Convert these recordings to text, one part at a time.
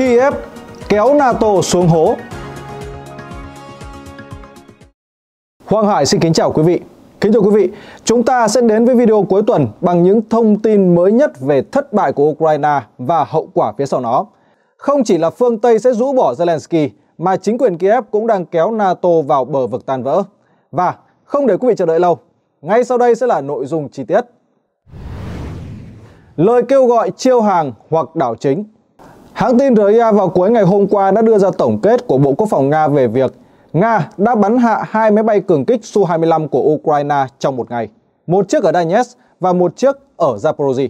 Kiev kéo NATO xuống hố. Hoàng Hải xin kính chào quý vị. Kính thưa quý vị, chúng ta sẽ đến với video cuối tuần bằng những thông tin mới nhất về thất bại của Ukraine và hậu quả phía sau nó. Không chỉ là phương Tây sẽ rũ bỏ Zelensky, mà chính quyền Kiev cũng đang kéo NATO vào bờ vực tan vỡ. Và không để quý vị chờ đợi lâu, ngay sau đây sẽ là nội dung chi tiết. Lời kêu gọi chiêu hàng hoặc đảo chính – Hãng tin RIA vào cuối ngày hôm qua đã đưa ra tổng kết của Bộ Quốc phòng Nga về việc Nga đã bắn hạ hai máy bay cường kích Su-25 của Ukraine trong một ngày, một chiếc ở Donetsk và một chiếc ở Zaporozhye.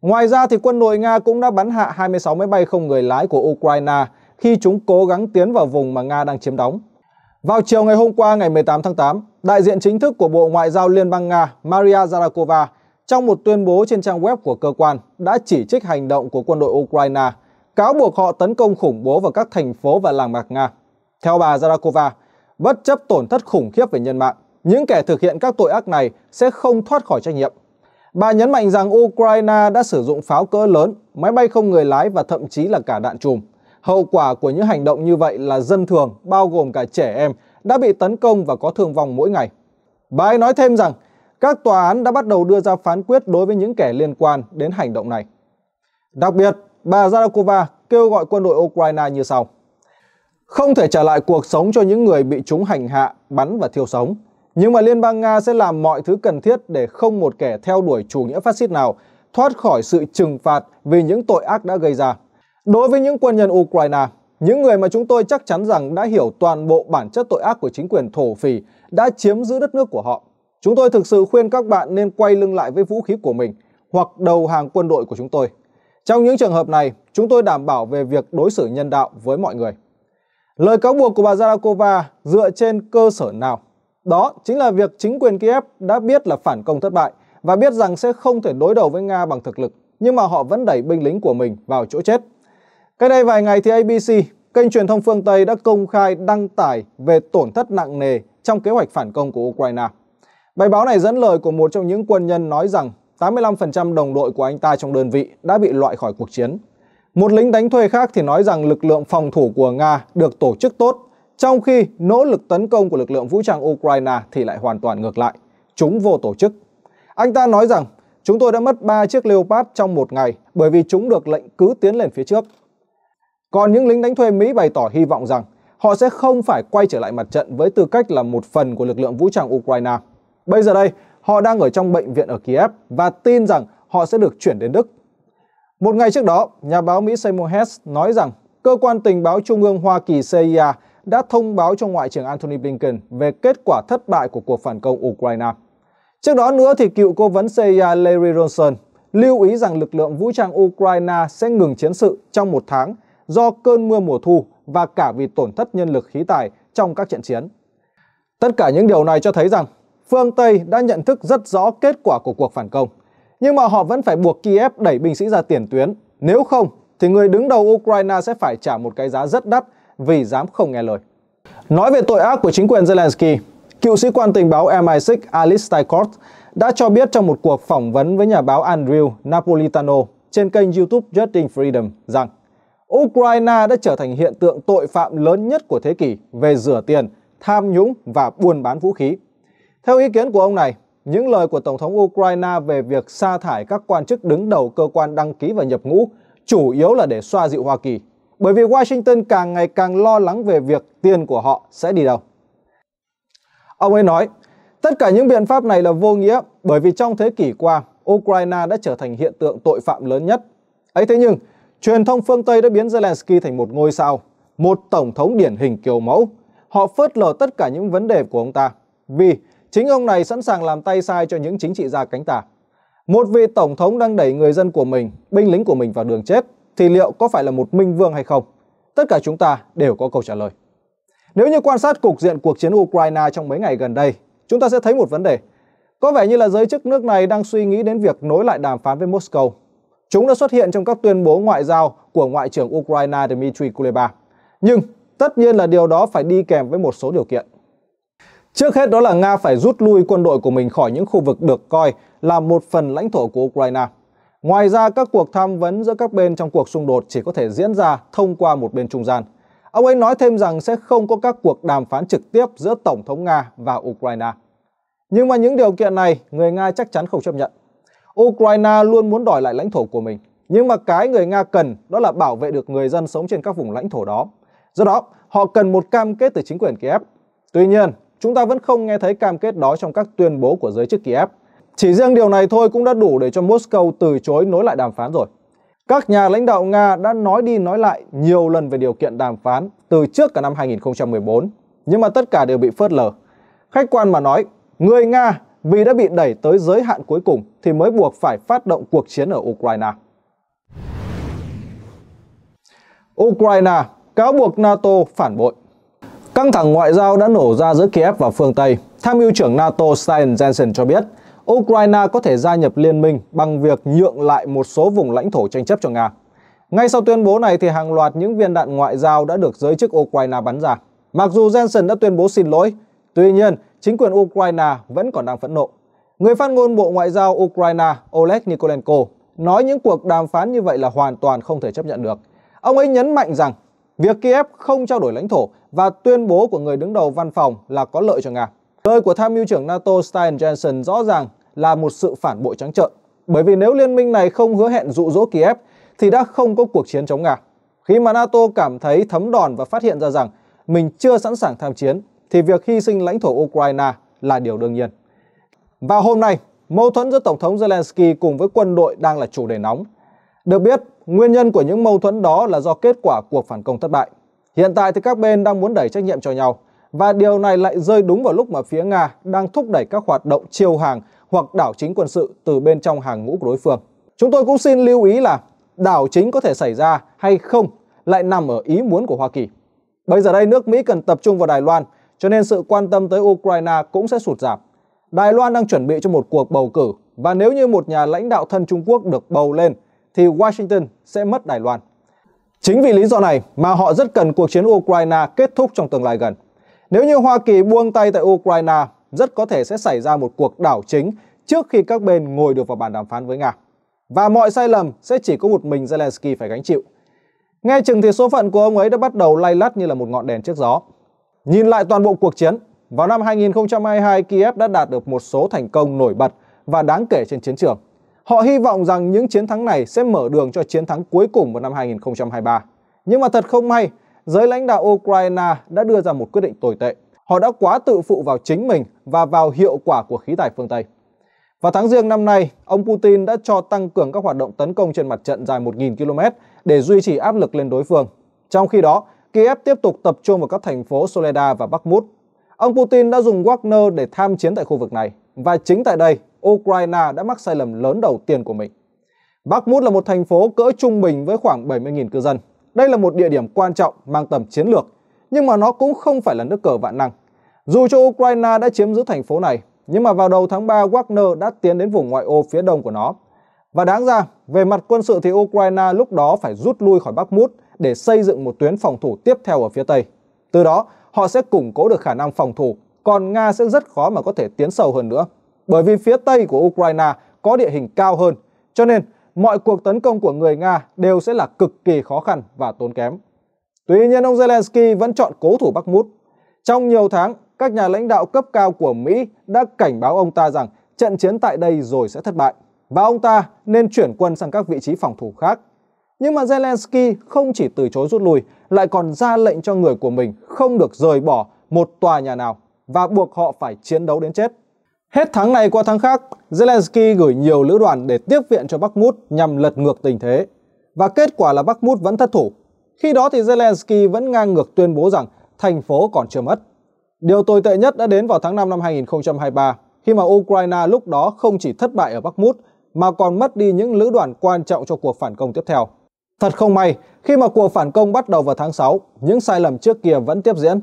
Ngoài ra thì quân đội Nga cũng đã bắn hạ 26 máy bay không người lái của Ukraine khi chúng cố gắng tiến vào vùng mà Nga đang chiếm đóng. Vào chiều ngày hôm qua ngày 18 tháng 8, đại diện chính thức của Bộ Ngoại giao Liên bang Nga Maria Zarakova trong một tuyên bố trên trang web của cơ quan đã chỉ trích hành động của quân đội Ukraine – cáo buộc họ tấn công khủng bố vào các thành phố và làng mạc Nga. Theo bà Zarakova, bất chấp tổn thất khủng khiếp về nhân mạng, những kẻ thực hiện các tội ác này sẽ không thoát khỏi trách nhiệm. Bà nhấn mạnh rằng Ukraine đã sử dụng pháo cỡ lớn, máy bay không người lái và thậm chí là cả đạn chùm. Hậu quả của những hành động như vậy là dân thường, bao gồm cả trẻ em, đã bị tấn công và có thương vong mỗi ngày. Bà ấy nói thêm rằng, các tòa án đã bắt đầu đưa ra phán quyết đối với những kẻ liên quan đến hành động này. Đặc biệt, bà Zarakova kêu gọi quân đội Ukraine như sau. Không thể trả lại cuộc sống cho những người bị chúng hành hạ, bắn và thiêu sống. Nhưng mà Liên bang Nga sẽ làm mọi thứ cần thiết để không một kẻ theo đuổi chủ nghĩa phát xít nào thoát khỏi sự trừng phạt vì những tội ác đã gây ra. Đối với những quân nhân Ukraine, những người mà chúng tôi chắc chắn rằng đã hiểu toàn bộ bản chất tội ác của chính quyền Thổ Phỉ đã chiếm giữ đất nước của họ. Chúng tôi thực sự khuyên các bạn nên quay lưng lại với vũ khí của mình hoặc đầu hàng quân đội của chúng tôi. Trong những trường hợp này, chúng tôi đảm bảo về việc đối xử nhân đạo với mọi người. Lời cáo buộc của bà Zarakova dựa trên cơ sở nào? Đó chính là việc chính quyền Kiev đã biết là phản công thất bại và biết rằng sẽ không thể đối đầu với Nga bằng thực lực, nhưng mà họ vẫn đẩy binh lính của mình vào chỗ chết. Cách đây vài ngày thì ABC, kênh truyền thông phương Tây đã công khai đăng tải về tổn thất nặng nề trong kế hoạch phản công của Ukraine. Bài báo này dẫn lời của một trong những quân nhân nói rằng 85% đồng đội của anh ta trong đơn vị đã bị loại khỏi cuộc chiến. Một lính đánh thuê khác thì nói rằng lực lượng phòng thủ của Nga được tổ chức tốt, trong khi nỗ lực tấn công của lực lượng vũ trang Ukraine thì lại hoàn toàn ngược lại, chúng vô tổ chức. Anh ta nói rằng chúng tôi đã mất 3 chiếc Leopard trong một ngày bởi vì chúng được lệnh cứ tiến lên phía trước. Còn những lính đánh thuê Mỹ bày tỏ hy vọng rằng họ sẽ không phải quay trở lại mặt trận với tư cách là một phần của lực lượng vũ trang Ukraine. Bây giờ đây, Họ đang ở trong bệnh viện ở Kiev và tin rằng họ sẽ được chuyển đến Đức. Một ngày trước đó, nhà báo Mỹ Seymour Hess nói rằng cơ quan tình báo trung ương Hoa Kỳ CIA đã thông báo cho Ngoại trưởng Antony Blinken về kết quả thất bại của cuộc phản công Ukraine. Trước đó nữa thì cựu cố vấn CIA Larry Ronson lưu ý rằng lực lượng vũ trang Ukraine sẽ ngừng chiến sự trong một tháng do cơn mưa mùa thu và cả vì tổn thất nhân lực khí tài trong các trận chiến. Tất cả những điều này cho thấy rằng phương Tây đã nhận thức rất rõ kết quả của cuộc phản công. Nhưng mà họ vẫn phải buộc Kiev đẩy binh sĩ ra tiền tuyến. Nếu không, thì người đứng đầu Ukraine sẽ phải trả một cái giá rất đắt vì dám không nghe lời. Nói về tội ác của chính quyền Zelensky, cựu sĩ quan tình báo MI6 Alice Tykort đã cho biết trong một cuộc phỏng vấn với nhà báo Andrew Napolitano trên kênh YouTube Justin Freedom rằng Ukraine đã trở thành hiện tượng tội phạm lớn nhất của thế kỷ về rửa tiền, tham nhũng và buôn bán vũ khí. Theo ý kiến của ông này, những lời của Tổng thống Ukraine về việc sa thải các quan chức đứng đầu cơ quan đăng ký và nhập ngũ chủ yếu là để xoa dịu Hoa Kỳ, bởi vì Washington càng ngày càng lo lắng về việc tiền của họ sẽ đi đâu. Ông ấy nói, tất cả những biện pháp này là vô nghĩa bởi vì trong thế kỷ qua, Ukraine đã trở thành hiện tượng tội phạm lớn nhất. Ấy thế nhưng, truyền thông phương Tây đã biến Zelensky thành một ngôi sao, một tổng thống điển hình kiểu mẫu. Họ phớt lờ tất cả những vấn đề của ông ta vì chính ông này sẵn sàng làm tay sai cho những chính trị gia cánh tả. Một vị tổng thống đang đẩy người dân của mình, binh lính của mình vào đường chết thì liệu có phải là một minh vương hay không? Tất cả chúng ta đều có câu trả lời. Nếu như quan sát cục diện cuộc chiến Ukraine trong mấy ngày gần đây, chúng ta sẽ thấy một vấn đề. Có vẻ như là giới chức nước này đang suy nghĩ đến việc nối lại đàm phán với Moscow. Chúng đã xuất hiện trong các tuyên bố ngoại giao của Ngoại trưởng Ukraine Dmitry Kuleba. Nhưng tất nhiên là điều đó phải đi kèm với một số điều kiện. Trước hết đó là Nga phải rút lui quân đội của mình khỏi những khu vực được coi là một phần lãnh thổ của Ukraine. Ngoài ra, các cuộc tham vấn giữa các bên trong cuộc xung đột chỉ có thể diễn ra thông qua một bên trung gian. Ông ấy nói thêm rằng sẽ không có các cuộc đàm phán trực tiếp giữa Tổng thống Nga và Ukraine. Nhưng mà những điều kiện này, người Nga chắc chắn không chấp nhận. Ukraine luôn muốn đòi lại lãnh thổ của mình. Nhưng mà cái người Nga cần đó là bảo vệ được người dân sống trên các vùng lãnh thổ đó. Do đó, họ cần một cam kết từ chính quyền Kiev. Tuy nhiên, chúng ta vẫn không nghe thấy cam kết đó trong các tuyên bố của giới chức Kiev. Chỉ riêng điều này thôi cũng đã đủ để cho Moscow từ chối nối lại đàm phán rồi. Các nhà lãnh đạo Nga đã nói đi nói lại nhiều lần về điều kiện đàm phán từ trước cả năm 2014, nhưng mà tất cả đều bị phớt lờ. Khách quan mà nói, người Nga vì đã bị đẩy tới giới hạn cuối cùng thì mới buộc phải phát động cuộc chiến ở Ukraine. Ukraine cáo buộc NATO phản bội Căng thẳng ngoại giao đã nổ ra giữa Kiev và phương Tây. Tham mưu trưởng NATO Stein Jensen cho biết, Ukraine có thể gia nhập liên minh bằng việc nhượng lại một số vùng lãnh thổ tranh chấp cho Nga. Ngay sau tuyên bố này thì hàng loạt những viên đạn ngoại giao đã được giới chức Ukraine bắn ra. Mặc dù Jensen đã tuyên bố xin lỗi, tuy nhiên chính quyền Ukraine vẫn còn đang phẫn nộ. Người phát ngôn Bộ Ngoại giao Ukraine Oleg Nikolenko nói những cuộc đàm phán như vậy là hoàn toàn không thể chấp nhận được. Ông ấy nhấn mạnh rằng việc Kiev không trao đổi lãnh thổ và tuyên bố của người đứng đầu văn phòng là có lợi cho Nga. Lời của tham mưu trưởng NATO Stein Steinjensen rõ ràng là một sự phản bội trắng trợn, bởi vì nếu liên minh này không hứa hẹn dụ dỗ Kiev thì đã không có cuộc chiến chống Nga. Khi mà NATO cảm thấy thấm đòn và phát hiện ra rằng mình chưa sẵn sàng tham chiến thì việc hy sinh lãnh thổ Ukraine là điều đương nhiên. Và hôm nay, mâu thuẫn giữa Tổng thống Zelensky cùng với quân đội đang là chủ đề nóng. Được biết, nguyên nhân của những mâu thuẫn đó là do kết quả cuộc phản công thất bại. Hiện tại thì các bên đang muốn đẩy trách nhiệm cho nhau và điều này lại rơi đúng vào lúc mà phía Nga đang thúc đẩy các hoạt động chiêu hàng hoặc đảo chính quân sự từ bên trong hàng ngũ của đối phương. Chúng tôi cũng xin lưu ý là đảo chính có thể xảy ra hay không lại nằm ở ý muốn của Hoa Kỳ. Bây giờ đây nước Mỹ cần tập trung vào Đài Loan, cho nên sự quan tâm tới Ukraine cũng sẽ sụt giảm. Đài Loan đang chuẩn bị cho một cuộc bầu cử và nếu như một nhà lãnh đạo thân Trung Quốc được bầu lên thì Washington sẽ mất Đài Loan. Chính vì lý do này mà họ rất cần cuộc chiến Ukraine kết thúc trong tương lai gần. Nếu như Hoa Kỳ buông tay tại Ukraine, rất có thể sẽ xảy ra một cuộc đảo chính trước khi các bên ngồi được vào bàn đàm phán với Nga. Và mọi sai lầm sẽ chỉ có một mình Zelensky phải gánh chịu. Nghe chừng thì số phận của ông ấy đã bắt đầu lay lắt như là một ngọn đèn trước gió. Nhìn lại toàn bộ cuộc chiến, vào năm 2022 Kiev đã đạt được một số thành công nổi bật và đáng kể trên chiến trường. Họ hy vọng rằng những chiến thắng này sẽ mở đường cho chiến thắng cuối cùng vào năm 2023. Nhưng mà thật không may, giới lãnh đạo Ukraine đã đưa ra một quyết định tồi tệ. Họ đã quá tự phụ vào chính mình và vào hiệu quả của khí tài phương Tây. Vào tháng riêng năm nay, ông Putin đã cho tăng cường các hoạt động tấn công trên mặt trận dài 1.000 km để duy trì áp lực lên đối phương. Trong khi đó, Kiev tiếp tục tập trung vào các thành phố Soledad và Bakhmut. Ông Putin đã dùng Wagner để tham chiến tại khu vực này. Và chính tại đây, Ukraine đã mắc sai lầm lớn đầu tiên của mình. Bakhmut là một thành phố cỡ trung bình với khoảng 70.000 cư dân. Đây là một địa điểm quan trọng mang tầm chiến lược, nhưng mà nó cũng không phải là nước cờ vạn năng. Dù cho Ukraine đã chiếm giữ thành phố này, nhưng mà vào đầu tháng 3 Wagner đã tiến đến vùng ngoại ô phía đông của nó. Và đáng ra, về mặt quân sự thì Ukraine lúc đó phải rút lui khỏi Bakhmut để xây dựng một tuyến phòng thủ tiếp theo ở phía tây. Từ đó, họ sẽ củng cố được khả năng phòng thủ, còn Nga sẽ rất khó mà có thể tiến sâu hơn nữa bởi vì phía Tây của Ukraine có địa hình cao hơn, cho nên mọi cuộc tấn công của người Nga đều sẽ là cực kỳ khó khăn và tốn kém. Tuy nhiên ông Zelensky vẫn chọn cố thủ Bắc Mút. Trong nhiều tháng, các nhà lãnh đạo cấp cao của Mỹ đã cảnh báo ông ta rằng trận chiến tại đây rồi sẽ thất bại và ông ta nên chuyển quân sang các vị trí phòng thủ khác. Nhưng mà Zelensky không chỉ từ chối rút lui, lại còn ra lệnh cho người của mình không được rời bỏ một tòa nhà nào và buộc họ phải chiến đấu đến chết. Hết tháng này qua tháng khác, Zelensky gửi nhiều lữ đoàn để tiếp viện cho Bakhmut nhằm lật ngược tình thế. Và kết quả là Bakhmut vẫn thất thủ. Khi đó thì Zelensky vẫn ngang ngược tuyên bố rằng thành phố còn chưa mất. Điều tồi tệ nhất đã đến vào tháng 5 năm 2023 khi mà Ukraine lúc đó không chỉ thất bại ở Bakhmut mà còn mất đi những lữ đoàn quan trọng cho cuộc phản công tiếp theo. Thật không may, khi mà cuộc phản công bắt đầu vào tháng 6, những sai lầm trước kia vẫn tiếp diễn.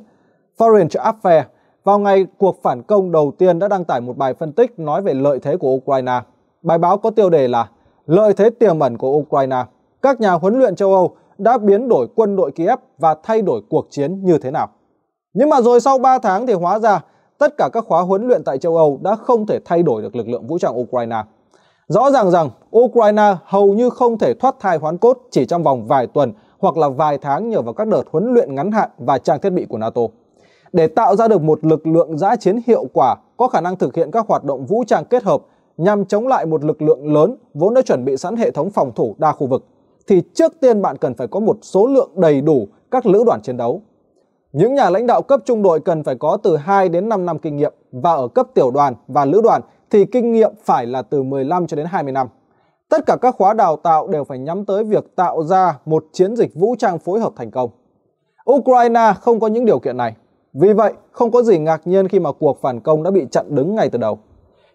Foreign Affairs vào ngày cuộc phản công đầu tiên đã đăng tải một bài phân tích nói về lợi thế của Ukraine. Bài báo có tiêu đề là Lợi thế tiềm ẩn của Ukraine. Các nhà huấn luyện châu Âu đã biến đổi quân đội Kiev và thay đổi cuộc chiến như thế nào. Nhưng mà rồi sau 3 tháng thì hóa ra tất cả các khóa huấn luyện tại châu Âu đã không thể thay đổi được lực lượng vũ trang Ukraine. Rõ ràng rằng Ukraine hầu như không thể thoát thai hoán cốt chỉ trong vòng vài tuần hoặc là vài tháng nhờ vào các đợt huấn luyện ngắn hạn và trang thiết bị của NATO để tạo ra được một lực lượng giã chiến hiệu quả có khả năng thực hiện các hoạt động vũ trang kết hợp nhằm chống lại một lực lượng lớn vốn đã chuẩn bị sẵn hệ thống phòng thủ đa khu vực thì trước tiên bạn cần phải có một số lượng đầy đủ các lữ đoàn chiến đấu. Những nhà lãnh đạo cấp trung đội cần phải có từ 2 đến 5 năm kinh nghiệm và ở cấp tiểu đoàn và lữ đoàn thì kinh nghiệm phải là từ 15 cho đến 20 năm. Tất cả các khóa đào tạo đều phải nhắm tới việc tạo ra một chiến dịch vũ trang phối hợp thành công. Ukraine không có những điều kiện này. Vì vậy, không có gì ngạc nhiên khi mà cuộc phản công đã bị chặn đứng ngay từ đầu.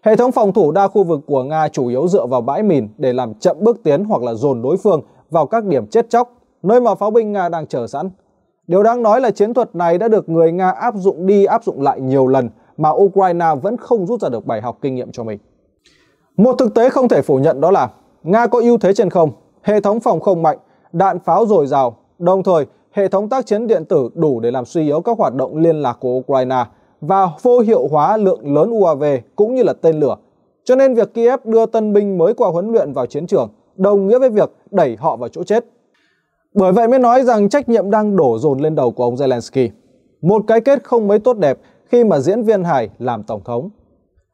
Hệ thống phòng thủ đa khu vực của Nga chủ yếu dựa vào bãi mìn để làm chậm bước tiến hoặc là dồn đối phương vào các điểm chết chóc, nơi mà pháo binh Nga đang chờ sẵn. Điều đáng nói là chiến thuật này đã được người Nga áp dụng đi áp dụng lại nhiều lần mà Ukraine vẫn không rút ra được bài học kinh nghiệm cho mình. Một thực tế không thể phủ nhận đó là Nga có ưu thế trên không, hệ thống phòng không mạnh, đạn pháo dồi dào, đồng thời hệ thống tác chiến điện tử đủ để làm suy yếu các hoạt động liên lạc của Ukraine và vô hiệu hóa lượng lớn UAV cũng như là tên lửa. Cho nên việc Kiev đưa tân binh mới qua huấn luyện vào chiến trường đồng nghĩa với việc đẩy họ vào chỗ chết. Bởi vậy mới nói rằng trách nhiệm đang đổ dồn lên đầu của ông Zelensky. Một cái kết không mấy tốt đẹp khi mà diễn viên hài làm tổng thống.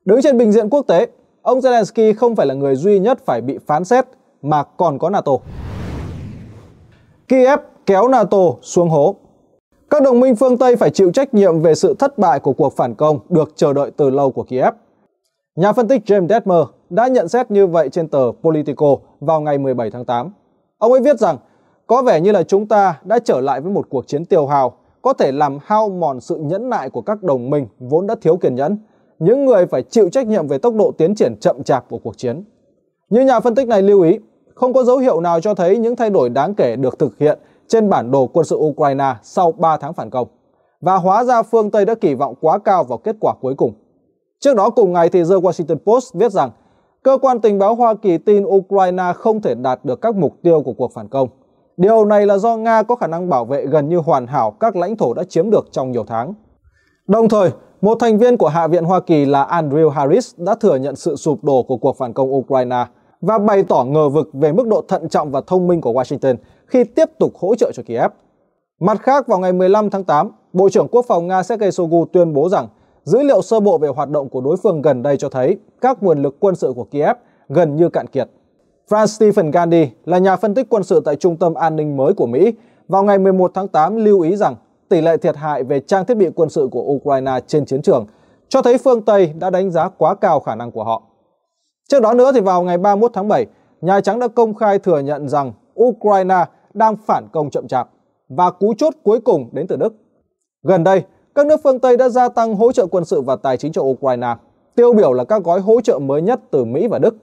Đứng trên bình diện quốc tế, ông Zelensky không phải là người duy nhất phải bị phán xét mà còn có NATO. Kiev kéo NATO xuống hố. Các đồng minh phương Tây phải chịu trách nhiệm về sự thất bại của cuộc phản công được chờ đợi từ lâu của Kiev. Nhà phân tích James Detmer đã nhận xét như vậy trên tờ Politico vào ngày 17 tháng 8. Ông ấy viết rằng, có vẻ như là chúng ta đã trở lại với một cuộc chiến tiêu hào, có thể làm hao mòn sự nhẫn nại của các đồng minh vốn đã thiếu kiên nhẫn, những người phải chịu trách nhiệm về tốc độ tiến triển chậm chạp của cuộc chiến. Như nhà phân tích này lưu ý, không có dấu hiệu nào cho thấy những thay đổi đáng kể được thực hiện trên bản đồ quân sự Ukraine sau 3 tháng phản công. Và hóa ra phương Tây đã kỳ vọng quá cao vào kết quả cuối cùng. Trước đó cùng ngày thì The Washington Post viết rằng cơ quan tình báo Hoa Kỳ tin Ukraine không thể đạt được các mục tiêu của cuộc phản công. Điều này là do Nga có khả năng bảo vệ gần như hoàn hảo các lãnh thổ đã chiếm được trong nhiều tháng. Đồng thời, một thành viên của Hạ viện Hoa Kỳ là Andrew Harris đã thừa nhận sự sụp đổ của cuộc phản công Ukraine và bày tỏ ngờ vực về mức độ thận trọng và thông minh của Washington khi tiếp tục hỗ trợ cho Kiev. Mặt khác, vào ngày 15 tháng 8, Bộ trưởng Quốc phòng Nga Sergei Shoigu tuyên bố rằng dữ liệu sơ bộ về hoạt động của đối phương gần đây cho thấy các nguồn lực quân sự của Kiev gần như cạn kiệt. Franz Stephen Gandhi là nhà phân tích quân sự tại Trung tâm An ninh mới của Mỹ, vào ngày 11 tháng 8 lưu ý rằng tỷ lệ thiệt hại về trang thiết bị quân sự của Ukraine trên chiến trường cho thấy phương Tây đã đánh giá quá cao khả năng của họ. Trước đó nữa thì vào ngày 31 tháng 7, Nhà Trắng đã công khai thừa nhận rằng Ukraine đang phản công chậm chạp và cú chốt cuối cùng đến từ Đức. Gần đây, các nước phương Tây đã gia tăng hỗ trợ quân sự và tài chính cho Ukraine, tiêu biểu là các gói hỗ trợ mới nhất từ Mỹ và Đức.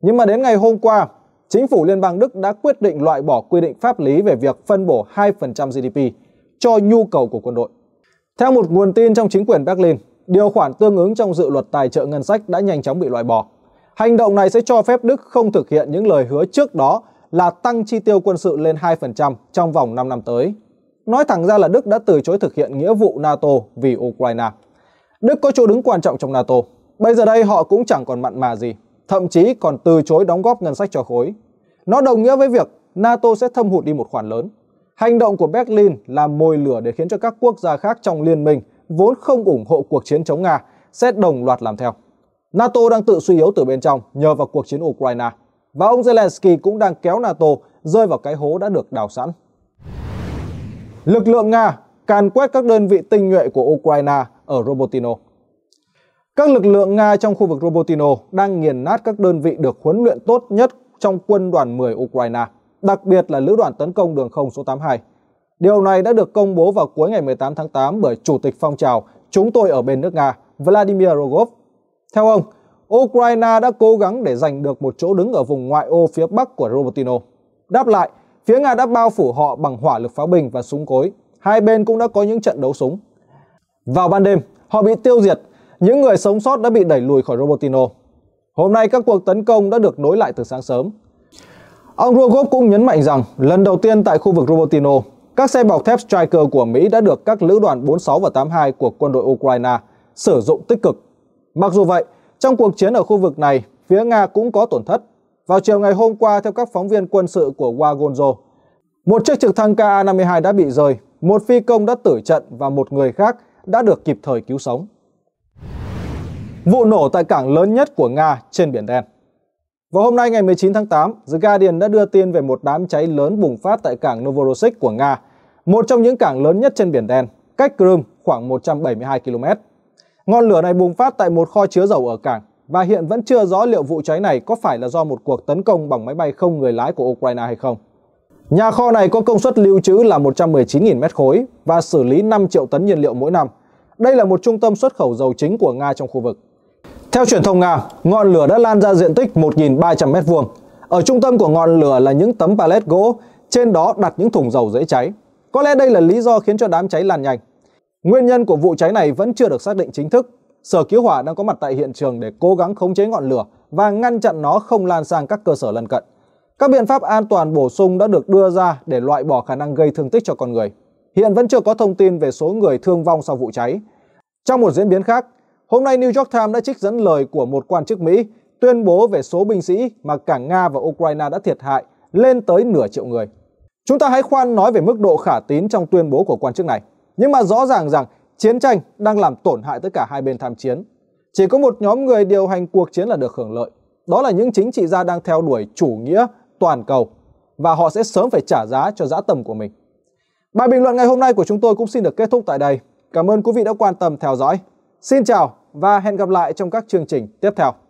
Nhưng mà đến ngày hôm qua, chính phủ Liên bang Đức đã quyết định loại bỏ quy định pháp lý về việc phân bổ 2% GDP cho nhu cầu của quân đội. Theo một nguồn tin trong chính quyền Berlin, điều khoản tương ứng trong dự luật tài trợ ngân sách đã nhanh chóng bị loại bỏ. Hành động này sẽ cho phép Đức không thực hiện những lời hứa trước đó là tăng chi tiêu quân sự lên 2% trong vòng 5 năm tới. Nói thẳng ra là Đức đã từ chối thực hiện nghĩa vụ NATO vì Ukraine. Đức có chỗ đứng quan trọng trong NATO. Bây giờ đây họ cũng chẳng còn mặn mà gì, thậm chí còn từ chối đóng góp ngân sách cho khối. Nó đồng nghĩa với việc NATO sẽ thâm hụt đi một khoản lớn. Hành động của Berlin là mồi lửa để khiến cho các quốc gia khác trong liên minh vốn không ủng hộ cuộc chiến chống Nga sẽ đồng loạt làm theo. NATO đang tự suy yếu từ bên trong nhờ vào cuộc chiến Ukraine và ông Zelensky cũng đang kéo NATO rơi vào cái hố đã được đào sẵn. Lực lượng Nga càn quét các đơn vị tinh nhuệ của Ukraine ở Robotino. Các lực lượng Nga trong khu vực Robotino đang nghiền nát các đơn vị được huấn luyện tốt nhất trong quân đoàn 10 Ukraine, đặc biệt là lữ đoàn tấn công đường không số 82. Điều này đã được công bố vào cuối ngày 18 tháng 8 bởi Chủ tịch phong trào Chúng tôi ở bên nước Nga, Vladimir Rogov. Theo ông, Ukraine đã cố gắng để giành được một chỗ đứng ở vùng ngoại ô phía bắc của Robotino. Đáp lại, phía Nga đã bao phủ họ bằng hỏa lực pháo binh và súng cối. Hai bên cũng đã có những trận đấu súng. Vào ban đêm, họ bị tiêu diệt. Những người sống sót đã bị đẩy lùi khỏi Robotino. Hôm nay các cuộc tấn công đã được nối lại từ sáng sớm. Ông Rogov cũng nhấn mạnh rằng lần đầu tiên tại khu vực Robotino, các xe bọc thép Striker của Mỹ đã được các lữ đoàn 46 và 82 của quân đội Ukraine sử dụng tích cực. Mặc dù vậy, trong cuộc chiến ở khu vực này, phía Nga cũng có tổn thất. Vào chiều ngày hôm qua, theo các phóng viên quân sự của Wagonzo, một chiếc trực thăng Ka-52 đã bị rơi, một phi công đã tử trận và một người khác đã được kịp thời cứu sống. Vụ nổ tại cảng lớn nhất của Nga trên Biển Đen Vào hôm nay ngày 19 tháng 8, The Guardian đã đưa tin về một đám cháy lớn bùng phát tại cảng Novorossiysk của Nga, một trong những cảng lớn nhất trên Biển Đen, cách Crimea khoảng 172 km. Ngọn lửa này bùng phát tại một kho chứa dầu ở cảng và hiện vẫn chưa rõ liệu vụ cháy này có phải là do một cuộc tấn công bằng máy bay không người lái của Ukraine hay không. Nhà kho này có công suất lưu trữ là 119.000 mét khối và xử lý 5 triệu tấn nhiên liệu mỗi năm. Đây là một trung tâm xuất khẩu dầu chính của Nga trong khu vực. Theo truyền thông Nga, ngọn lửa đã lan ra diện tích 1.300 mét vuông. Ở trung tâm của ngọn lửa là những tấm pallet gỗ, trên đó đặt những thùng dầu dễ cháy. Có lẽ đây là lý do khiến cho đám cháy lan nhanh. Nguyên nhân của vụ cháy này vẫn chưa được xác định chính thức. Sở cứu hỏa đang có mặt tại hiện trường để cố gắng khống chế ngọn lửa và ngăn chặn nó không lan sang các cơ sở lân cận. Các biện pháp an toàn bổ sung đã được đưa ra để loại bỏ khả năng gây thương tích cho con người. Hiện vẫn chưa có thông tin về số người thương vong sau vụ cháy. Trong một diễn biến khác, hôm nay New York Times đã trích dẫn lời của một quan chức Mỹ tuyên bố về số binh sĩ mà cả Nga và Ukraine đã thiệt hại lên tới nửa triệu người. Chúng ta hãy khoan nói về mức độ khả tín trong tuyên bố của quan chức này. Nhưng mà rõ ràng rằng chiến tranh đang làm tổn hại tất cả hai bên tham chiến. Chỉ có một nhóm người điều hành cuộc chiến là được hưởng lợi. Đó là những chính trị gia đang theo đuổi chủ nghĩa toàn cầu và họ sẽ sớm phải trả giá cho dã tầm của mình. Bài bình luận ngày hôm nay của chúng tôi cũng xin được kết thúc tại đây. Cảm ơn quý vị đã quan tâm theo dõi. Xin chào và hẹn gặp lại trong các chương trình tiếp theo.